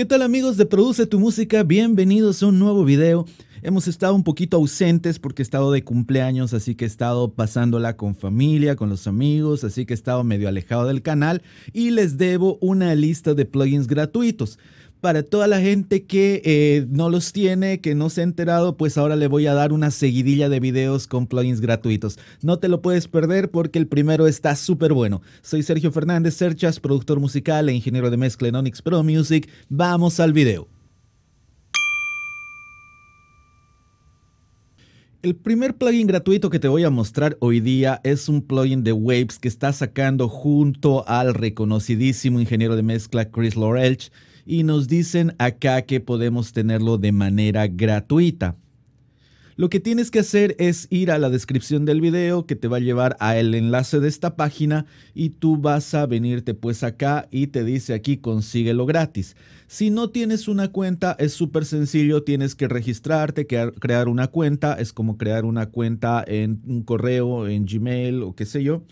¿Qué tal amigos de Produce tu Música? Bienvenidos a un nuevo video. Hemos estado un poquito ausentes porque he estado de cumpleaños, así que he estado pasándola con familia, con los amigos, así que he estado medio alejado del canal y les debo una lista de plugins gratuitos. Para toda la gente que eh, no los tiene, que no se ha enterado, pues ahora le voy a dar una seguidilla de videos con plugins gratuitos. No te lo puedes perder porque el primero está súper bueno. Soy Sergio Fernández Serchas, productor musical e ingeniero de mezcla en Onyx Pro Music. Vamos al video. El primer plugin gratuito que te voy a mostrar hoy día es un plugin de Waves que está sacando junto al reconocidísimo ingeniero de mezcla Chris Lorelch y nos dicen acá que podemos tenerlo de manera gratuita. Lo que tienes que hacer es ir a la descripción del video que te va a llevar al enlace de esta página y tú vas a venirte pues acá y te dice aquí consíguelo gratis. Si no tienes una cuenta es súper sencillo, tienes que registrarte, crear una cuenta, es como crear una cuenta en un correo, en Gmail o qué sé yo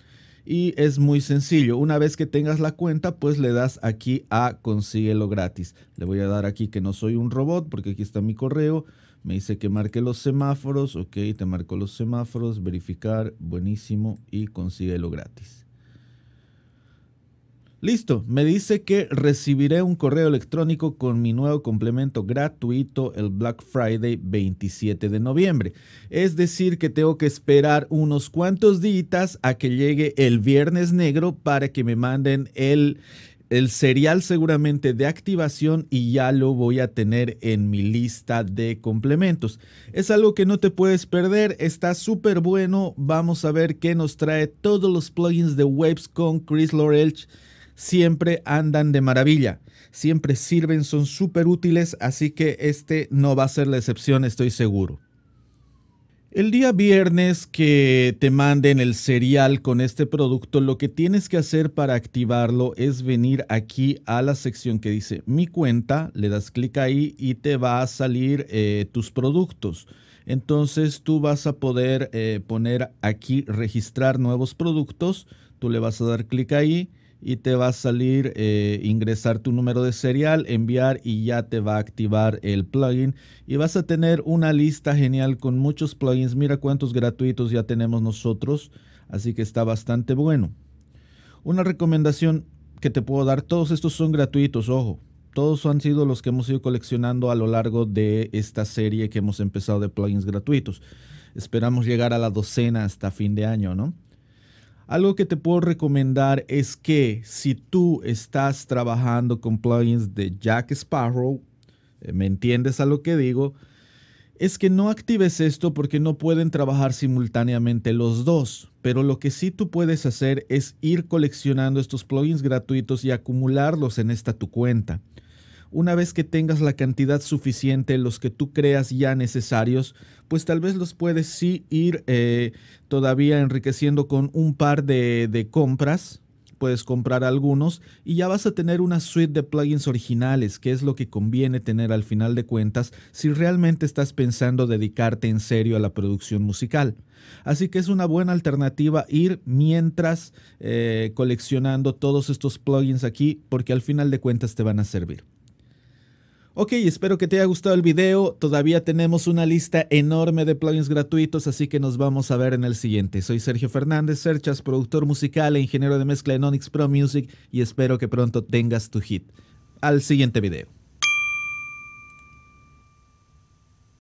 y es muy sencillo. Una vez que tengas la cuenta, pues le das aquí a consíguelo gratis. Le voy a dar aquí que no soy un robot porque aquí está mi correo. Me dice que marque los semáforos. Ok, te marco los semáforos. Verificar. Buenísimo. Y consíguelo gratis. Listo, me dice que recibiré un correo electrónico con mi nuevo complemento gratuito el Black Friday 27 de noviembre. Es decir, que tengo que esperar unos cuantos días a que llegue el viernes negro para que me manden el, el serial seguramente de activación y ya lo voy a tener en mi lista de complementos. Es algo que no te puedes perder, está súper bueno. Vamos a ver qué nos trae todos los plugins de Waves con Chris Lorelch siempre andan de maravilla, siempre sirven, son súper útiles, así que este no va a ser la excepción, estoy seguro. El día viernes que te manden el serial con este producto, lo que tienes que hacer para activarlo es venir aquí a la sección que dice mi cuenta, le das clic ahí y te va a salir eh, tus productos. Entonces tú vas a poder eh, poner aquí registrar nuevos productos, tú le vas a dar clic ahí y te va a salir eh, ingresar tu número de serial, enviar y ya te va a activar el plugin. Y vas a tener una lista genial con muchos plugins. Mira cuántos gratuitos ya tenemos nosotros. Así que está bastante bueno. Una recomendación que te puedo dar, todos estos son gratuitos, ojo. Todos han sido los que hemos ido coleccionando a lo largo de esta serie que hemos empezado de plugins gratuitos. Esperamos llegar a la docena hasta fin de año, ¿no? Algo que te puedo recomendar es que si tú estás trabajando con plugins de Jack Sparrow, eh, ¿me entiendes a lo que digo? Es que no actives esto porque no pueden trabajar simultáneamente los dos, pero lo que sí tú puedes hacer es ir coleccionando estos plugins gratuitos y acumularlos en esta tu cuenta. Una vez que tengas la cantidad suficiente, los que tú creas ya necesarios, pues tal vez los puedes sí ir eh, todavía enriqueciendo con un par de, compras, puedes comprar algunos y ya vas a tener una suite de plugins originales, que es lo que conviene tener al final de cuentas si realmente estás pensando dedicarte en serio a la producción musical. Así que es una buena alternativa ir mientras eh, coleccionando todos estos plugins aquí porque al final de cuentas te van a servir. Ok, espero que te haya gustado el video. Todavía tenemos una lista enorme de plugins gratuitos, así que nos vamos a ver en el siguiente. Soy Sergio Fernández, Serchas, productor musical e ingeniero de mezcla en Onyx Pro Music y espero que pronto tengas tu hit. Al siguiente video.